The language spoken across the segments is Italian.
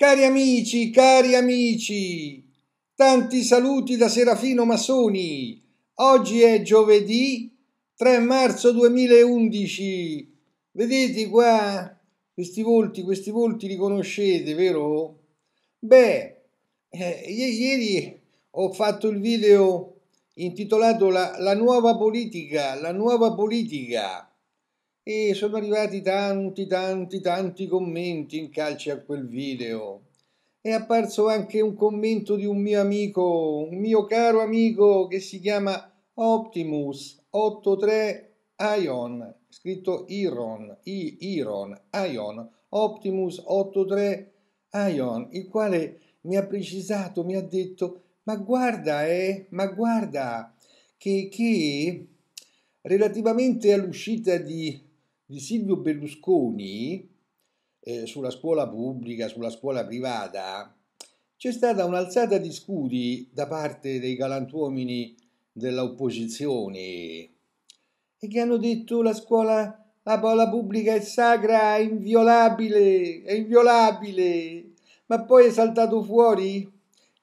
Cari amici, cari amici, tanti saluti da Serafino Massoni. Oggi è giovedì 3 marzo 2011. Vedete qua questi volti, questi volti li conoscete, vero? Beh, eh, ieri ho fatto il video intitolato la, la nuova politica, la nuova politica e sono arrivati tanti, tanti, tanti commenti in calce a quel video. È apparso anche un commento di un mio amico, un mio caro amico che si chiama Optimus 83 Ion, scritto Iron, I Iron, Ion, Optimus 83 Ion, il quale mi ha precisato, mi ha detto, ma guarda, eh, ma guarda, che, che relativamente all'uscita di di Silvio Berlusconi eh, sulla scuola pubblica, sulla scuola privata, c'è stata un'alzata di scudi da parte dei galantuomini dell'opposizione e che hanno detto la scuola la parola pubblica è sacra, è inviolabile, è inviolabile. Ma poi è saltato fuori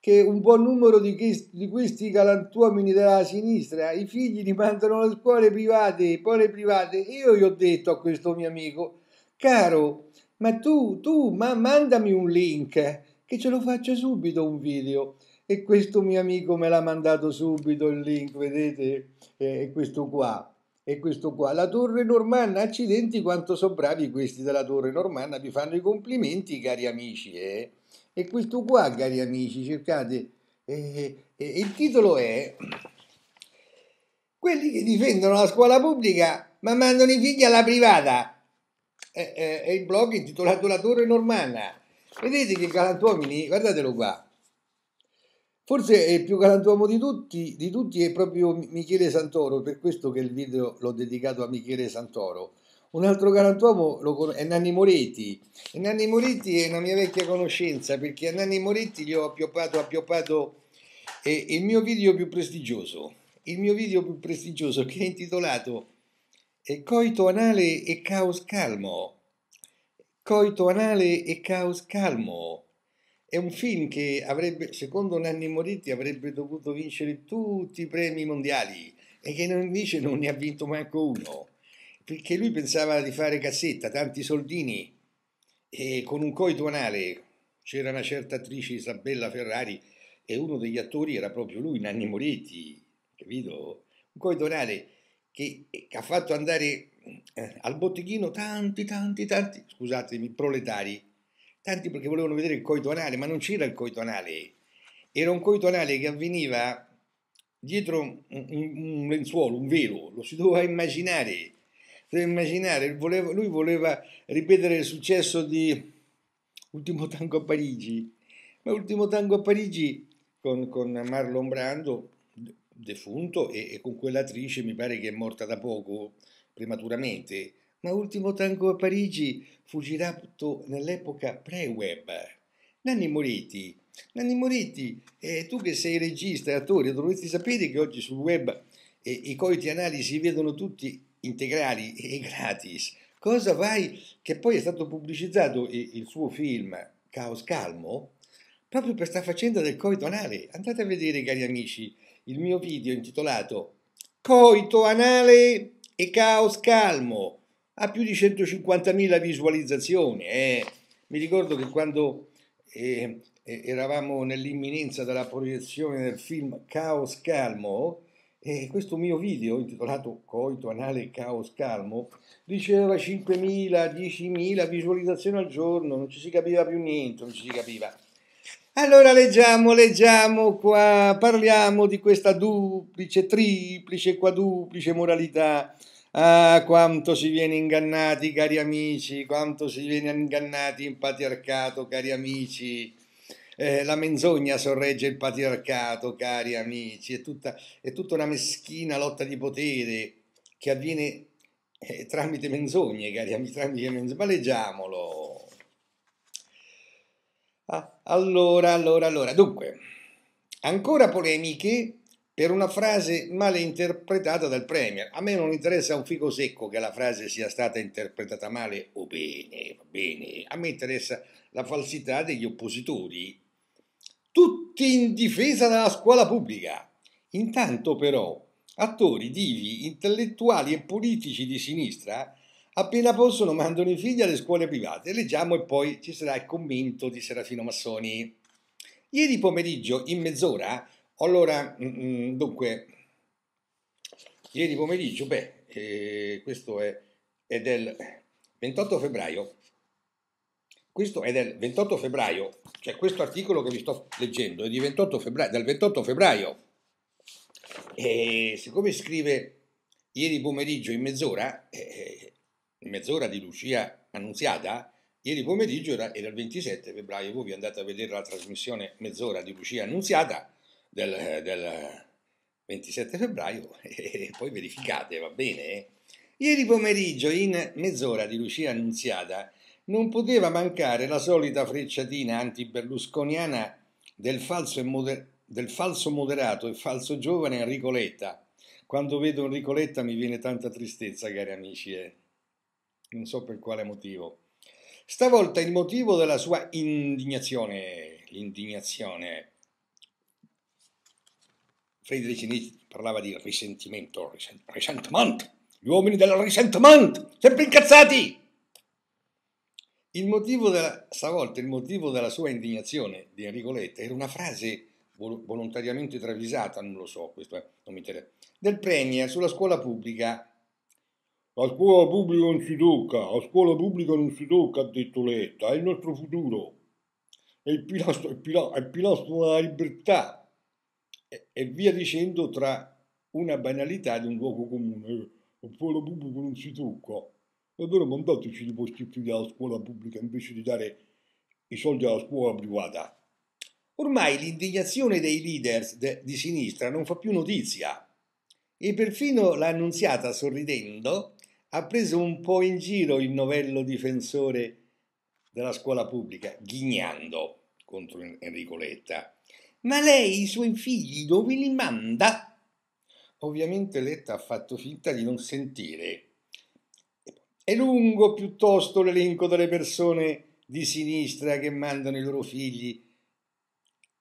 che un buon numero di, chi, di questi galantuomini della sinistra, i figli li mandano alle scuole private, scuole private. Io gli ho detto a questo mio amico, caro, ma tu, tu, ma mandami un link che ce lo faccio subito un video. E questo mio amico me l'ha mandato subito il link, vedete? È questo qua. È questo qua. La Torre Normanna, accidenti quanto sono bravi questi della Torre Normanna, vi fanno i complimenti, cari amici. Eh? E questo qua, cari amici, cercate, eh, eh, il titolo è Quelli che difendono la scuola pubblica ma mandano i figli alla privata. Eh, eh è il blog intitolato La Torre Normanna. Vedete che galantuomini, guardatelo qua. Forse il più galantuomo di tutti, di tutti è proprio Michele Santoro, per questo che il video l'ho dedicato a Michele Santoro un altro galantuomo è Nanni Moretti. E Nanni Moretti è una mia vecchia conoscenza perché a Nanni Moretti gli ho appioppato, appioppato eh, il mio video più prestigioso. Il mio video più prestigioso che è intitolato Coito anale e caos calmo. Coito anale e caos calmo. È un film che avrebbe, secondo Nanni Moretti, avrebbe dovuto vincere tutti i premi mondiali e che invece non ne ha vinto manco uno perché lui pensava di fare cassetta, tanti soldini, e con un coito anale c'era una certa attrice Isabella Ferrari e uno degli attori era proprio lui, Nanni Moretti, capito? Un coito anale che eh, ha fatto andare eh, al botteghino tanti, tanti, tanti, scusatemi, proletari, tanti perché volevano vedere il coito anale, ma non c'era il coito anale, era un coito anale che avveniva dietro un, un lenzuolo, un velo, lo si doveva immaginare deve immaginare, voleva, lui voleva ripetere il successo di Ultimo Tango a Parigi, ma Ultimo Tango a Parigi con, con Marlon Brando, defunto, e, e con quell'attrice mi pare che è morta da poco, prematuramente, ma Ultimo Tango a Parigi fu girato nell'epoca pre-web. Nanni Moretti, Nanni Moretti eh, tu che sei regista e attore, dovresti sapere che oggi sul web eh, i coiti analisi si vedono tutti integrali e gratis. Cosa vai? Che poi è stato pubblicizzato il suo film Caos Calmo proprio per sta faccenda del coito anale. Andate a vedere, cari amici, il mio video intitolato Coito anale e Caos Calmo. Ha più di 150.000 visualizzazioni. Eh. Mi ricordo che quando eh, eh, eravamo nell'imminenza della proiezione del film Caos Calmo, e questo mio video, intitolato Coito Anale Caos Calmo, riceveva 5.000, 10.000 visualizzazioni al giorno, non ci si capiva più niente, non ci si capiva. Allora leggiamo, leggiamo qua, parliamo di questa duplice, triplice, quadruplice moralità. Ah, quanto si viene ingannati, cari amici, quanto si viene ingannati in patriarcato, cari amici eh, la menzogna sorregge il patriarcato, cari amici, è tutta, è tutta una meschina lotta di potere che avviene eh, tramite menzogne, cari amici, tramite menzogne, ma leggiamolo. Ah, allora, allora, allora, dunque, ancora polemiche per una frase male interpretata dal Premier. A me non interessa un fico secco che la frase sia stata interpretata male o bene, bene. A me interessa la falsità degli oppositori tutti in difesa della scuola pubblica. Intanto però attori, divi, intellettuali e politici di sinistra appena possono mandano i figli alle scuole private. Leggiamo e poi ci sarà il commento di Serafino Massoni. Ieri pomeriggio, in mezz'ora, allora, mm, mm, dunque, ieri pomeriggio, beh, eh, questo è, è del 28 febbraio, questo è del 28 febbraio, cioè questo articolo che vi sto leggendo è 28 febbraio, del 28 febbraio. E siccome scrive ieri pomeriggio in mezz'ora, eh, eh, in mezz'ora di Lucia Annunziata, ieri pomeriggio era, era, il 27 febbraio, voi vi andate a vedere la trasmissione mezz'ora di Lucia Annunziata del, eh, del 27 febbraio e poi verificate, va bene? Eh? Ieri pomeriggio in mezz'ora di Lucia Annunziata non poteva mancare la solita frecciatina anti-berlusconiana del falso, moder- del falso moderato e falso giovane Enrico Letta. Quando vedo Enrico Letta mi viene tanta tristezza, cari amici, eh. non so per quale motivo. Stavolta il motivo della sua indignazione, l'indignazione. Friedrich Nietzsche parlava di risentimento, risentimento. Gli uomini del risentimento, sempre incazzati! Il motivo della, stavolta il motivo della sua indignazione di Enrico Letta era una frase volontariamente travisata, non lo so, questo eh, non mi interessa, del Premier sulla scuola pubblica. La scuola pubblica non si tocca, la scuola pubblica non si tocca, ha detto Letta, è il nostro futuro, è il pilastro, il pilastro, il pilastro della libertà. E, e, via dicendo tra una banalità di un luogo comune, la scuola pubblica non si tocca. E allora mandateci di vostri figli alla scuola pubblica invece di dare i soldi alla scuola privata. Ormai l'indignazione dei leader de di sinistra non fa più notizia e perfino l'annunziata sorridendo ha preso un po' in giro il novello difensore della scuola pubblica, ghignando contro Enrico Letta. Ma lei i suoi figli dove li manda? Ovviamente Letta ha fatto finta di non sentire è lungo piuttosto l'elenco delle persone di sinistra che mandano i loro figli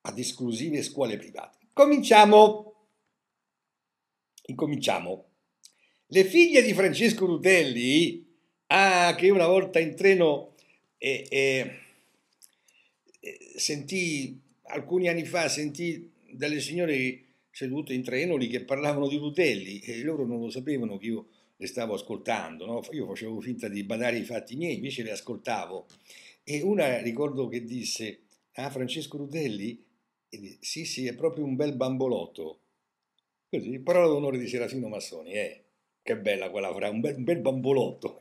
ad esclusive scuole private. Cominciamo. Incominciamo. Le figlie di Francesco Rutelli, ah, che una volta in treno eh, eh, sentì, alcuni anni fa, sentì delle signore sedute in treno lì che parlavano di Rutelli e loro non lo sapevano che io le stavo ascoltando, no? io facevo finta di badare i fatti miei, invece le ascoltavo. E una ricordo che disse, ah Francesco Rutelli, sì sì, è proprio un bel bambolotto. Così, parola d'onore di Serafino Massoni, eh, che bella quella frase, un bel, un bel bambolotto.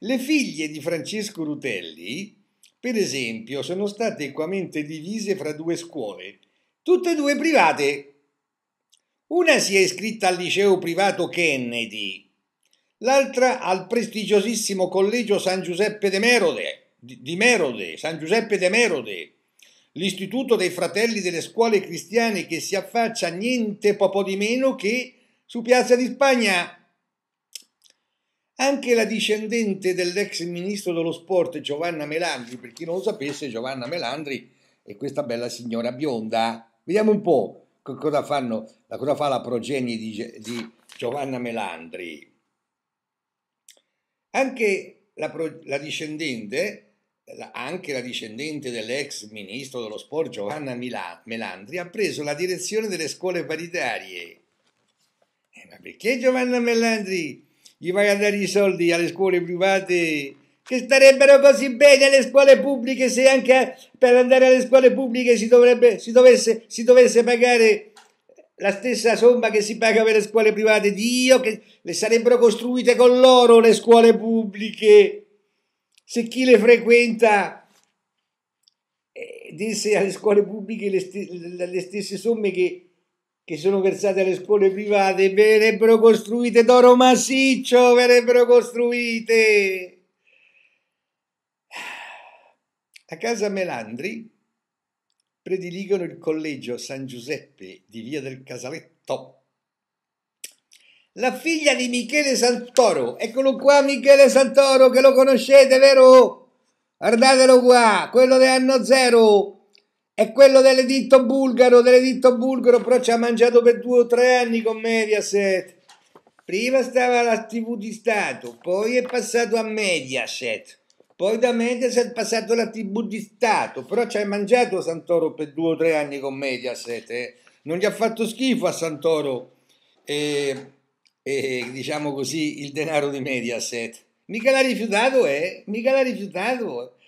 le figlie di Francesco Rutelli, per esempio, sono state equamente divise fra due scuole, tutte e due private, una si è iscritta al liceo privato Kennedy, l'altra al prestigiosissimo collegio San Giuseppe de Merode, di Merode, San Giuseppe de Merode, l'istituto dei fratelli delle scuole cristiane che si affaccia niente poco di meno che su Piazza di Spagna. Anche la discendente dell'ex ministro dello sport Giovanna Melandri, per chi non lo sapesse, Giovanna Melandri è questa bella signora bionda. Vediamo un po' cosa, fanno, cosa fa la progenie di, di Giovanna Melandri? Anche la, la discendente, la, anche la discendente dell'ex ministro dello sport Giovanna Mila, Melandri, ha preso la direzione delle scuole paritarie. Eh, ma perché Giovanna Melandri gli vai a dare i soldi alle scuole private? che starebbero così bene le scuole pubbliche se anche per andare alle scuole pubbliche si, dovrebbe, si, dovesse, si dovesse pagare la stessa somma che si paga per le scuole private. Dio, che le sarebbero costruite con loro le scuole pubbliche. Se chi le frequenta eh, desse alle scuole pubbliche le, st le stesse somme che, che, sono versate alle scuole private, verrebbero costruite d'oro massiccio, verrebbero costruite. A casa Melandri prediligono il collegio San Giuseppe di Via del Casaletto. La figlia di Michele Santoro, eccolo qua Michele Santoro che lo conoscete, vero? Guardatelo qua, quello dell'anno zero è quello dell'editto bulgaro, dell'editto bulgaro, però ci ha mangiato per due o tre anni con Mediaset. Prima stava alla TV di Stato, poi è passato a Mediaset poi da Mediaset è passato la TV di Stato, però ci hai mangiato Santoro per due o tre anni con Mediaset. Eh. Non gli ha fatto schifo a Santoro, eh, eh, diciamo così, il denaro di Mediaset. Mica l'ha rifiutato, eh? Mica l'ha rifiutato.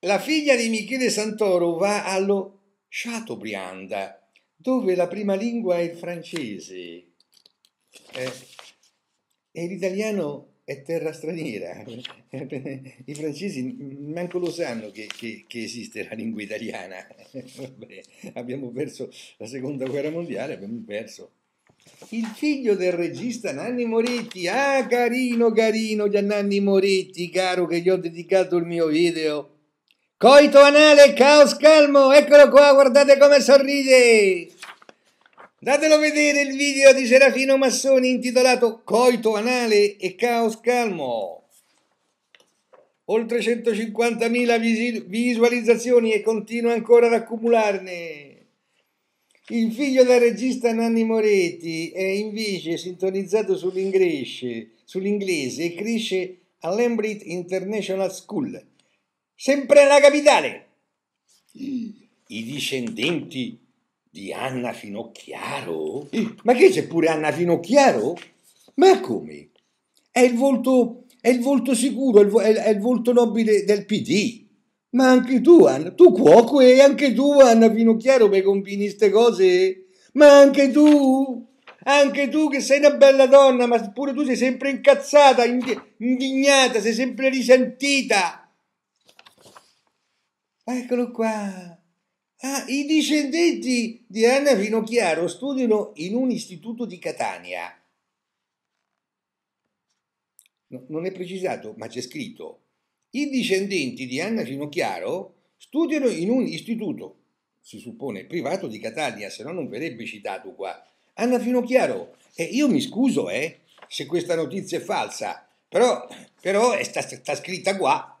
La figlia di Michele Santoro va allo Chateaubriand, dove la prima lingua è il francese. Eh, e l'italiano è terra straniera. I francesi manco lo sanno che, che, che esiste la lingua italiana. Vabbè, abbiamo perso la seconda guerra mondiale, abbiamo perso. Il figlio del regista Nanni Moretti, ah carino carino Giannanni Moretti, caro che gli ho dedicato il mio video. Coito anale, caos calmo, eccolo qua, guardate come sorride! Datelo a vedere il video di Serafino Massoni intitolato Coito anale e caos calmo. Oltre 150.000 visualizzazioni e continua ancora ad accumularne. Il figlio del regista Nanni Moretti è invece sintonizzato sull'inglese, sull'inglese e cresce all'Embrit International School, sempre la capitale. I discendenti di Anna Finocchiaro? Ma che c'è pure Anna Finocchiaro? Ma come? È il volto, è il volto sicuro, è il, è il volto nobile del PD. Ma anche tu, Anna, tu cuoco e anche tu, Anna Finocchiaro, per combini queste cose? Ma anche tu, anche tu che sei una bella donna, ma pure tu sei sempre incazzata, indignata, sei sempre risentita. Eccolo qua. Ah, I discendenti di Anna Finocchiaro studiano in un istituto di Catania. No, non è precisato, ma c'è scritto. I discendenti di Anna Finocchiaro studiano in un istituto, si suppone, privato di Catania, se no non verrebbe citato qua. Anna Finocchiaro, eh, io mi scuso eh, se questa notizia è falsa, però, però è sta, sta scritta qua,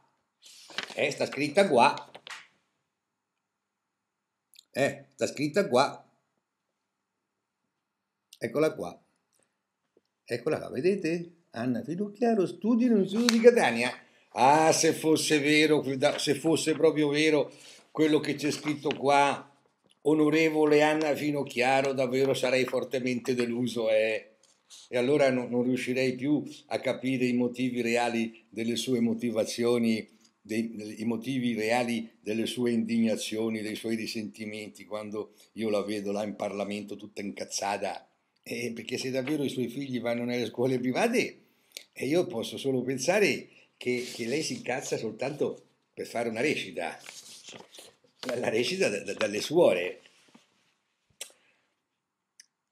eh, sta scritta qua, eh, sta scritta qua. Eccola qua. Eccola qua, vedete? Anna Finocchiaro studia studio di Catania. Ah, se fosse vero, se fosse proprio vero quello che c'è scritto qua, onorevole Anna Finocchiaro, davvero sarei fortemente deluso eh. e allora non, non riuscirei più a capire i motivi reali delle sue motivazioni dei, i motivi reali delle sue indignazioni, dei suoi risentimenti, quando io la vedo là in Parlamento tutta incazzata, eh, perché se davvero i suoi figli vanno nelle scuole private, eh, io posso solo pensare che, che, lei si incazza soltanto per fare una recita, la recita da, da, dalle suore.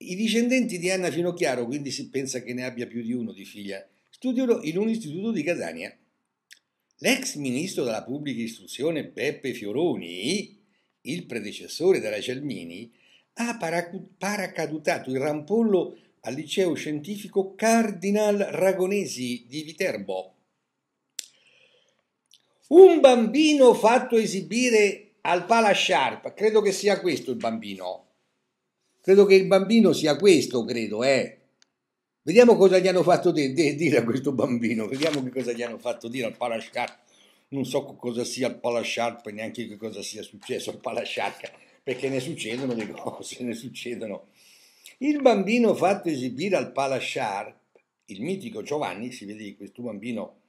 I discendenti di Anna Finocchiaro, quindi si pensa che ne abbia più di uno di figlia, studiano in un istituto di Catania L'ex ministro della pubblica istruzione Beppe Fioroni, il predecessore della Gelmini, ha paracadutato il rampollo al liceo scientifico Cardinal Ragonesi di Viterbo. Un bambino fatto esibire al Pala Sharp, credo che sia questo il bambino. Credo che il bambino sia questo, credo, eh. Vediamo cosa gli hanno fatto de- de- dire a questo bambino, vediamo che cosa gli hanno fatto dire al Palasciarca. Non so cosa sia il Palasciarca, neanche che cosa sia successo al Palasciarca, perché ne succedono le cose, ne succedono. Il bambino fatto esibire al Palasciarca, il mitico Giovanni, si vede che questo bambino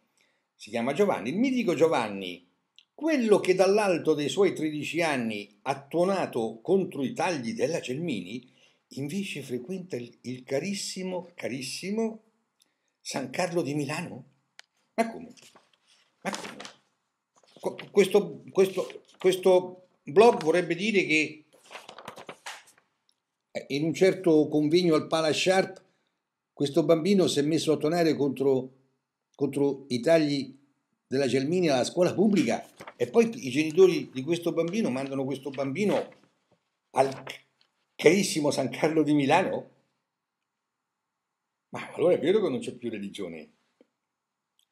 si chiama Giovanni, il mitico Giovanni, quello che dall'alto dei suoi 13 anni ha tuonato contro i tagli della Celmini, invece frequenta il, il carissimo, carissimo San Carlo di Milano? Ma come? Ma come? Questo, questo, questo blog vorrebbe dire che eh, in un certo convegno al Palace Sharp questo bambino si è messo a tonare contro, contro i tagli della Gelmini alla scuola pubblica e poi i genitori di questo bambino mandano questo bambino al carissimo San Carlo di Milano? Ma allora è vero che non c'è più religione.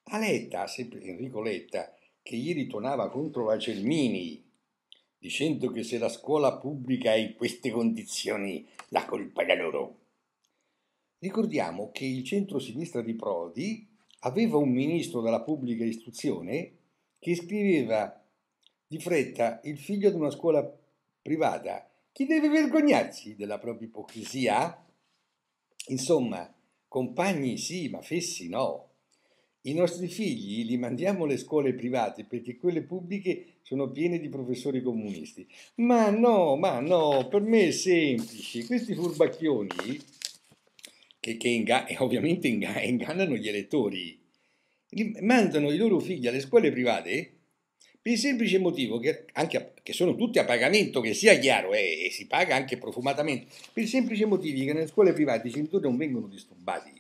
A Letta, sempre Enrico Letta, che ieri tuonava contro la Celmini, dicendo che se la scuola pubblica è in queste condizioni, la colpa è loro. Ricordiamo che il centro-sinistra di Prodi aveva un ministro della pubblica istruzione che scriveva di fretta il figlio di una scuola privata chi deve vergognarsi della propria ipocrisia? Insomma, compagni sì, ma fessi no. I nostri figli li mandiamo alle scuole private perché quelle pubbliche sono piene di professori comunisti. Ma no, ma no, per me è semplice. Questi furbacchioni, che, che inga ovviamente inga ingannano gli elettori, mandano i loro figli alle scuole private per il semplice motivo che, anche, che sono tutti a pagamento, che sia chiaro, eh, e si paga anche profumatamente, per il semplice motivo che nelle scuole private i genitori non vengono disturbati.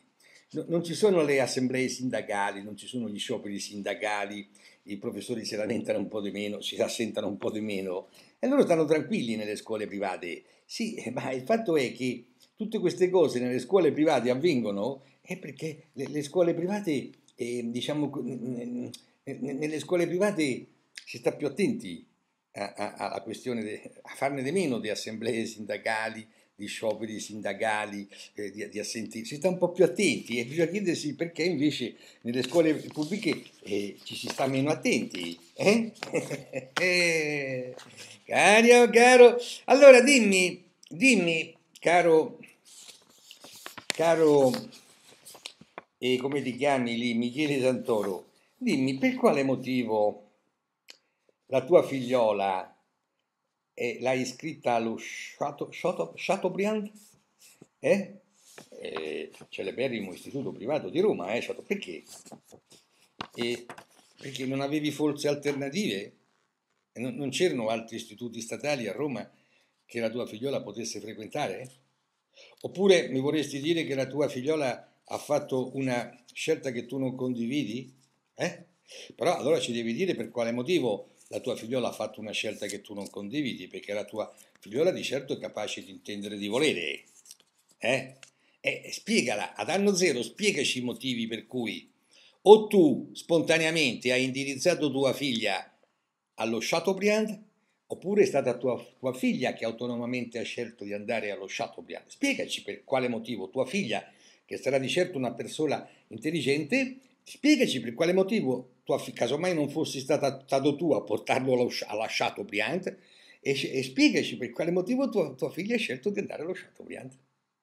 No, non ci sono le assemblee sindacali, non ci sono gli scioperi sindacali, i professori si lamentano un po' di meno, si assentano un po' di meno, e loro stanno tranquilli nelle scuole private. Sì, eh, ma il fatto è che tutte queste cose nelle scuole private avvengono è perché le, le scuole private, eh, diciamo, nelle scuole private si sta più attenti alla questione, de, a farne di meno di assemblee sindacali, di scioperi sindacali, eh, di, di, assenti, si sta un po' più attenti e bisogna chiedersi perché invece nelle scuole pubbliche eh, ci si sta meno attenti. Eh? eh caro, oh, caro, allora dimmi, dimmi, caro, caro, come ti chiami lì, Michele Santoro, dimmi per quale motivo la tua figliola e l'hai iscritta allo Chateau, Chateau, Chateaubriand? Eh? eh? Celeberrimo istituto privato di Roma, eh? Chateau, perché? E perché non avevi forse alternative? Non, non c'erano altri istituti statali a Roma che la tua figliola potesse frequentare? Oppure mi vorresti dire che la tua figliola ha fatto una scelta che tu non condividi? Eh? Però allora ci devi dire per quale motivo la tua figliola ha fatto una scelta che tu non condividi, perché la tua figliola di certo è capace di intendere di volere. Eh? eh? Eh, spiegala, ad anno zero spiegaci i motivi per cui o tu spontaneamente hai indirizzato tua figlia allo Chateaubriand, oppure è stata tua, tua figlia che autonomamente ha scelto di andare allo Chateaubriand. Spiegaci per quale motivo tua figlia, che sarà di certo una persona intelligente, spiegaci per quale motivo tu, casomai non fossi stata, stato tu a portarlo a lasciato Briant e, e, spiegaci per quale motivo tua, tua figlia ha scelto di andare allo Chateau Briant.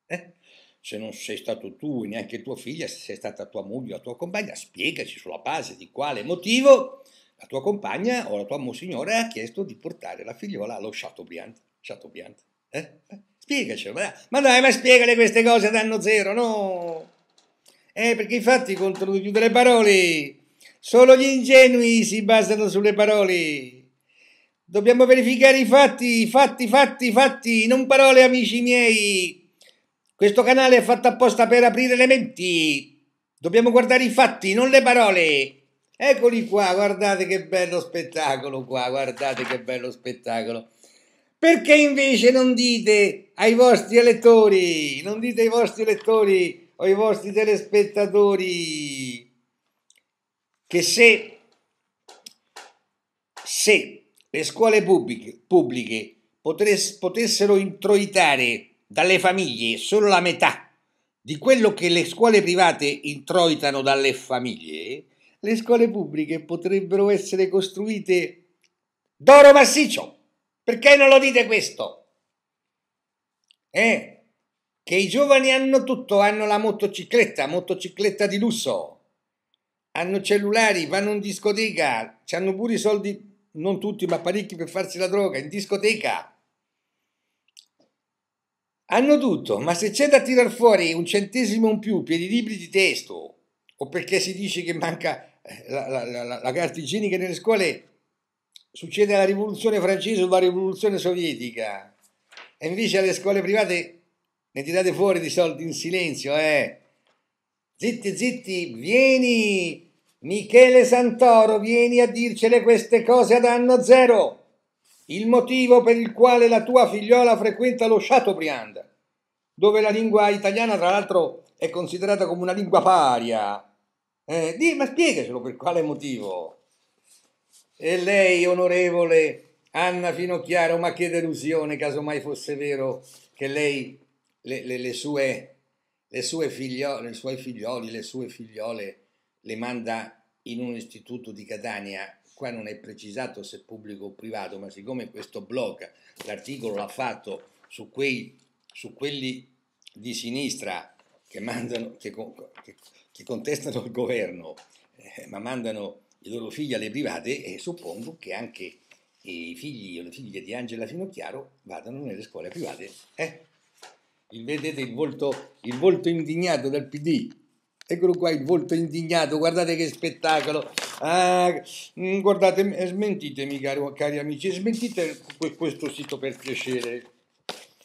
Eh? Se non sei stato tu e neanche tua figlia, se sei stata tua moglie o la tua compagna, spiegaci sulla base di quale motivo la tua compagna o la tua monsignora ha chiesto di portare la figliola allo Chateaubriand. Chateaubriand. Eh? eh Spiegacelo, ma dai, ma spiegale queste cose danno zero, no? Eh, perché infatti contro di chiudere le parole. Solo gli ingenui si basano sulle parole. Dobbiamo verificare i fatti, fatti, fatti, fatti, non parole, amici miei. Questo canale è fatto apposta per aprire le menti. Dobbiamo guardare i fatti, non le parole. Eccoli qua, guardate che bello spettacolo qua, guardate che bello spettacolo. Perché invece non dite ai vostri elettori, non dite ai vostri elettori o ai vostri telespettatori che se, se le scuole pubbliche, pubbliche potres, potessero introitare dalle famiglie solo la metà di quello che le scuole private introitano dalle famiglie, le scuole pubbliche potrebbero essere costruite d'oro massiccio. Perché non lo dite questo? Eh? Che i giovani hanno tutto, hanno la motocicletta, motocicletta di lusso, hanno cellulari, vanno in discoteca, hanno pure i soldi, non tutti ma parecchi per farsi la droga, in discoteca. Hanno tutto, ma se c'è da tirar fuori un centesimo in più per i libri di testo o perché si dice che manca eh, la, la, la, la carta igienica nelle scuole, succede alla rivoluzione francese o alla rivoluzione sovietica. E invece alle scuole private ne tirate fuori di soldi in silenzio, eh? Zitti, zitti, vieni Michele Santoro, vieni a dircele queste cose ad anno zero. Il motivo per il quale la tua figliola frequenta lo Chateaubriand, dove la lingua italiana, tra l'altro, è considerata come una lingua paria. Eh, di, ma spiegacelo per quale motivo. E lei, onorevole Anna Finocchiaro, ma che delusione, casomai fosse vero che lei, le, le, le sue, le sue figliole, i suoi figlioli, le sue figliole le manda in un istituto di Catania, qua non è precisato se pubblico o privato, ma siccome questo blog l'articolo l'ha fatto su, quei, su quelli di sinistra che, mandano, che, che, che contestano il governo, eh, ma mandano i loro figli alle private, e suppongo che anche i figli o le figlie di Angela Finocchiaro vadano nelle scuole private. Eh? Il, vedete il volto, il volto indignato del PD Eccolo qua il volto indignato, guardate che spettacolo. Ah, mm, guardate, eh, smentitemi cari, cari amici, smentite questo sito per piacere.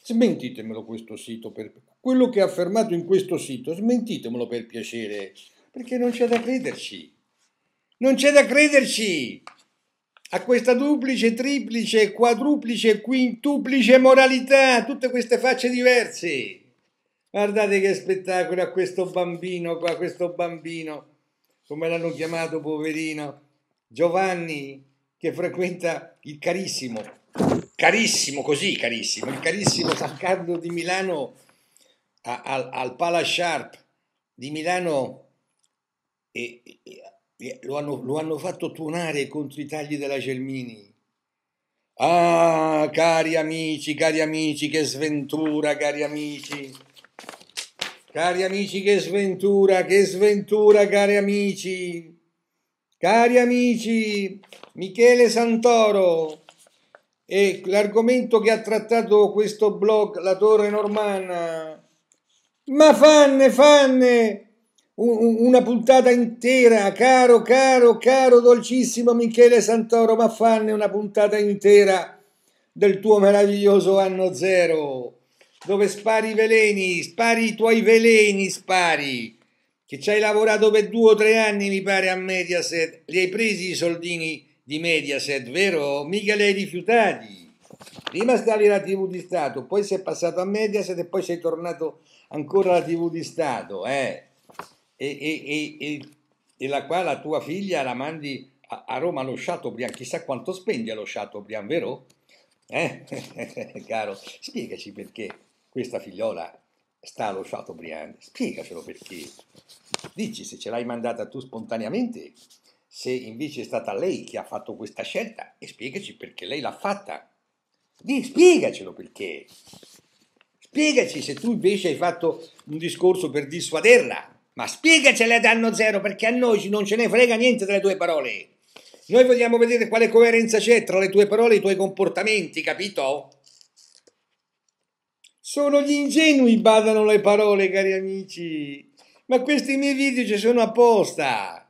Smentitemelo questo sito, per, quello che è affermato in questo sito, smentitemelo per piacere, perché non c'è da crederci. Non c'è da crederci a questa duplice, triplice, quadruplice, quintuplice moralità, tutte queste facce diverse. Guardate che spettacolo a questo bambino qua, questo bambino, come l'hanno chiamato poverino, Giovanni, che frequenta il carissimo, carissimo così, carissimo, il carissimo San Carlo di Milano a, al, al Pala Sharp di Milano e, e, e lo, hanno, lo hanno fatto tuonare contro i tagli della Gelmini. Ah, cari amici, cari amici, che sventura, cari amici. Cari amici, che sventura, che sventura, cari amici. Cari amici, Michele Santoro e l'argomento che ha trattato questo blog, la Torre Normanna. Ma fanne, fanne una puntata intera, caro, caro, caro, dolcissimo Michele Santoro, ma fanne una puntata intera del tuo meraviglioso anno zero dove spari i veleni, spari i tuoi veleni, spari, che ci hai lavorato per due o tre anni, mi pare, a Mediaset. Li hai presi i soldini di Mediaset, vero? Mica li hai rifiutati. Prima stavi alla TV di Stato, poi sei passato a Mediaset e poi sei tornato ancora alla TV di Stato, eh? E, e, e, e la qua la tua figlia la mandi a, a Roma allo Chateaubriand, chissà quanto spendi allo Chateaubriand, vero? Eh? Caro, spiegaci perché questa figliola sta allo Chateaubriand, spiegacelo perché. Dici se ce l'hai mandata tu spontaneamente, se invece è stata lei che ha fatto questa scelta e spiegaci perché lei l'ha fatta. Dì, spiegacelo perché. Spiegaci se tu invece hai fatto un discorso per dissuaderla, ma spiegacela ad anno zero perché a noi non ce ne frega niente delle tue parole. Noi vogliamo vedere quale coerenza c'è tra le tue parole e i tuoi comportamenti, capito? Sono gli ingenui badano le parole, cari amici. Ma questi miei video ci sono apposta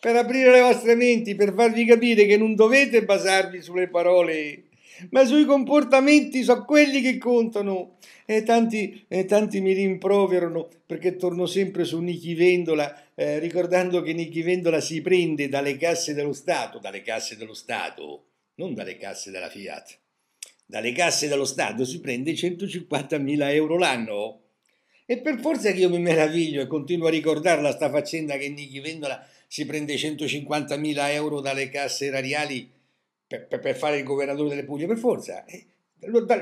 per aprire le vostre menti, per farvi capire che non dovete basarvi sulle parole, ma sui comportamenti su quelli che contano. E tanti, e tanti, mi rimproverano perché torno sempre su Nichi Vendola, eh, ricordando che Nichi Vendola si prende dalle casse dello Stato, dalle casse dello Stato, non dalle casse della Fiat dalle casse dello Stato si prende 150.000 euro l'anno. E per forza che io mi meraviglio e continuo a ricordarla sta faccenda che Nichi Vendola si prende 150.000 euro dalle casse erariali per, per, per, fare il governatore delle Puglie, per forza.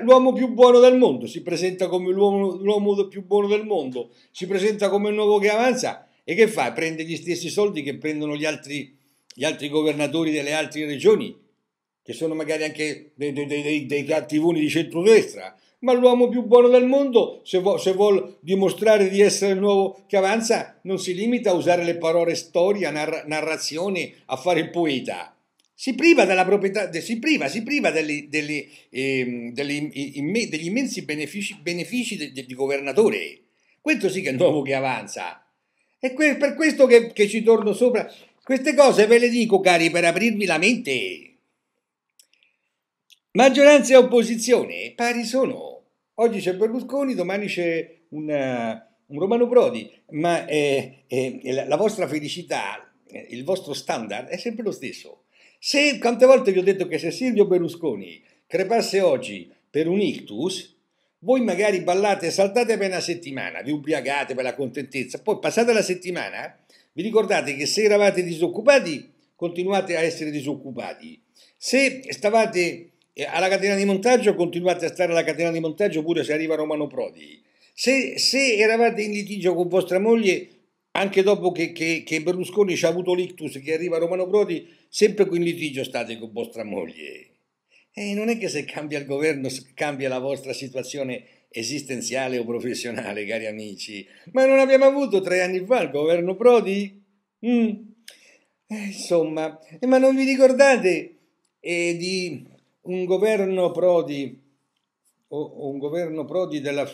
L'uomo più buono del mondo si presenta come l'uomo, più buono del mondo, si presenta come il nuovo che avanza e che fa? Prende gli stessi soldi che prendono gli altri, gli altri governatori delle altre regioni che sono magari anche dei, dei, dei, dei cattivoni di centrodestra, ma l'uomo più buono del mondo, se, vuole vo dimostrare di essere il nuovo che avanza, non si limita a usare le parole storia, narra narrazione, a fare il poeta. Si priva, della proprietà, si priva, si priva degli, degli, eh, degli, imme degli immensi benefici, benefici di governatore. Questo sì che è il nuovo che avanza. E que per questo che, che ci torno sopra. Queste cose ve le dico, cari, per aprirvi la mente. Maggioranza e opposizione pari sono. Oggi c'è Berlusconi, domani c'è una, eh, un Romano Prodi, ma eh, eh, la vostra felicità, eh, il vostro standard è sempre lo stesso. Se, quante volte vi ho detto che se Silvio Berlusconi crepasse oggi per un ictus, voi magari ballate e saltate per una settimana, vi ubriacate per la contentezza, poi passata la settimana vi ricordate che se eravate disoccupati continuate a essere disoccupati, se stavate alla catena di montaggio continuate a stare alla catena di montaggio pure se arriva Romano Prodi. Se, se eravate in litigio con vostra moglie, anche dopo che, che, che Berlusconi ci ha avuto l'ictus che arriva Romano Prodi, sempre in litigio state con vostra moglie. E non è che se cambia il governo cambia la vostra situazione esistenziale o professionale, cari amici. Ma non abbiamo avuto tre anni fa il governo Prodi? Mm. Eh, insomma, eh, ma non vi ricordate eh, di un governo Prodi o, un governo Prodi della,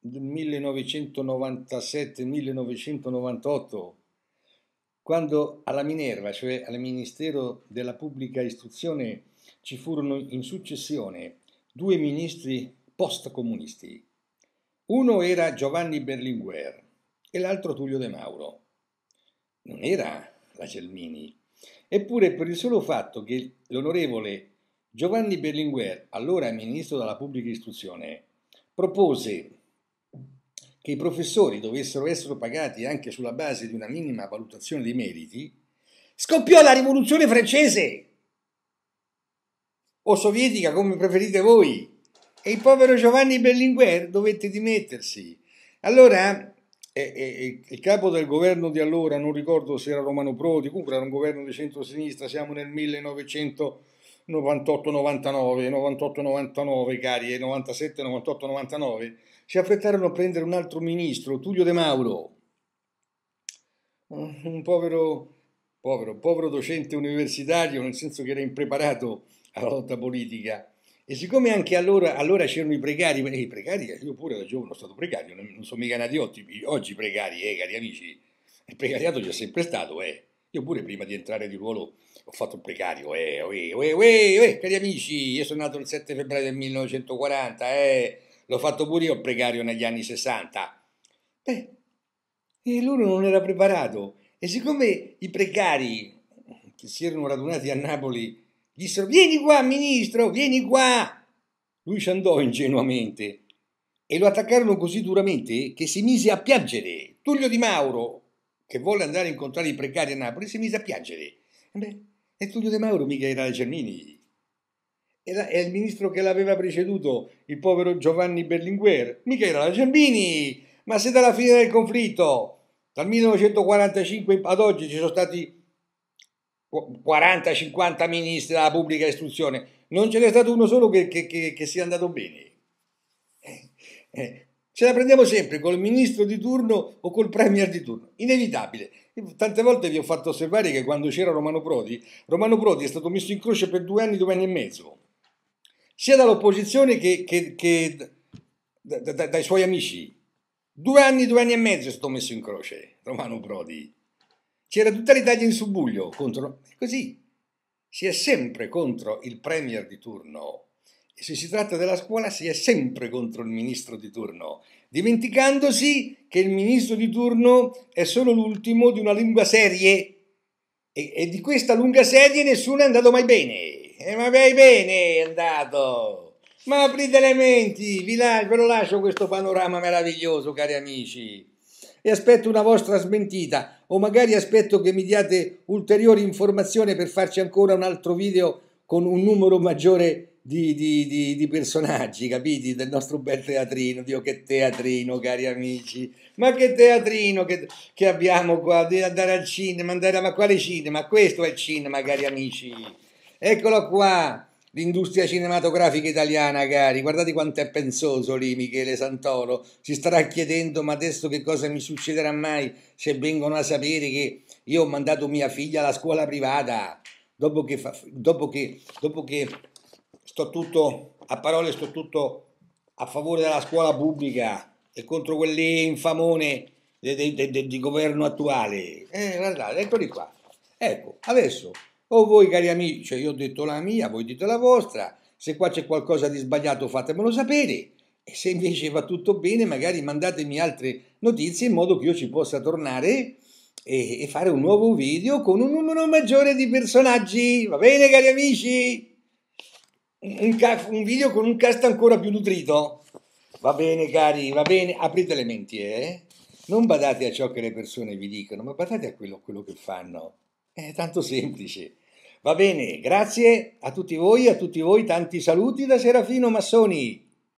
del 1997-1998, quando alla Minerva, cioè al Ministero della Pubblica Istruzione, ci furono in successione due ministri post-comunisti. Uno era Giovanni Berlinguer e l'altro Tullio De Mauro. Non era la Gelmini, eppure per il solo fatto che l'onorevole Giovanni Berlinguer, allora ministro della pubblica istruzione, propose che i professori dovessero essere pagati anche sulla base di una minima valutazione dei meriti, scoppiò la rivoluzione francese o sovietica come preferite voi e il povero Giovanni Berlinguer dovette dimettersi. Allora eh, eh, eh il capo del governo di allora, non ricordo se era Romano Prodi, comunque era un governo di centrosinistra, siamo nel 1900. 98-99, 98-99 cari, 97-98-99, si affrettarono a prendere un altro ministro, Tullio De Mauro, un povero, povero, povero docente universitario, nel senso che era impreparato alla lotta politica. E siccome anche allora, allora c'erano i precari, i precari, io pure da giovane sono stato precario, non sono mica nati ottimi, oggi precari, eh, cari amici, il precariato c'è sempre stato, eh. Io pure prima di entrare di ruolo ho fatto il precario, eh, eh, eh, eh, cari amici, io sono nato il 7 febbraio del 1940, eh, l'ho fatto pure io il precario negli anni 60. Beh, e loro non era preparato. E siccome i precari che si erano radunati a Napoli dissero vieni qua ministro, vieni qua, lui ci andò ingenuamente e lo attaccarono così duramente che si mise a piangere. Tullio Di Mauro, che volle andare a incontrare i precari a Napoli, si mise a piangere. Beh, e Tullio De Mauro mica era Cernini. Era, era il ministro che l'aveva preceduto, il povero Giovanni Berlinguer. Mica era la Cernini! Ma se dalla fine del conflitto, dal 1945 ad oggi, ci sono stati 40-50 ministri della pubblica istruzione, non ce n'è stato uno solo che, che, che, che sia andato bene. Eh, eh, ce la prendiamo sempre col ministro di turno o col premier di turno, inevitabile. Tante volte vi ho fatto osservare che quando c'era Romano Prodi, Romano Prodi è stato messo in croce per due anni, due anni e mezzo, sia dall'opposizione che, che, che da, da, dai suoi amici. Due anni, due anni e mezzo è stato messo in croce Romano Prodi. C'era tutta l'Italia in subbuglio contro... Così, si è sempre contro il premier di turno se si tratta della scuola si è sempre contro il ministro di turno, dimenticandosi che il ministro di turno è solo l'ultimo di una lunga serie e, e, di questa lunga serie nessuno è andato mai bene. E eh, ma vai bene è andato. Ma aprite le menti, vi lascio, ve lo lascio questo panorama meraviglioso, cari amici. E aspetto una vostra smentita o magari aspetto che mi diate ulteriori informazioni per farci ancora un altro video con un numero maggiore di, di, di, di, personaggi, capiti? Del nostro bel teatrino, Dio oh, che teatrino, cari amici, ma che teatrino che, che abbiamo qua, di andare al cinema, andare a... ma quale cinema? Questo è il cinema, cari amici, eccolo qua, l'industria cinematografica italiana, cari, guardate quanto è pensoso lì Michele Santoro, si starà chiedendo ma adesso che cosa mi succederà mai se vengono a sapere che io ho mandato mia figlia alla scuola privata, dopo che, fa, dopo che, dopo che sto tutto a parole, sto tutto a favore della scuola pubblica e contro quell'infamone di governo attuale. Eh, guardate, eccoli qua. Ecco, adesso, o voi cari amici, cioè io ho detto la mia, voi dite la vostra, se qua c'è qualcosa di sbagliato fatemelo sapere e se invece va tutto bene magari mandatemi altre notizie in modo che io ci possa tornare e, e fare un nuovo video con un numero maggiore di personaggi, va bene cari amici? un, ca- un video con un cast ancora più nutrito. Va bene, cari, va bene, aprite le mentiere. Eh. Non badate a ciò che le persone vi dicono, ma badate a quello, quello che fanno. È tanto semplice. Va bene, grazie a tutti voi, a tutti voi, tanti saluti da Serafino Massoni.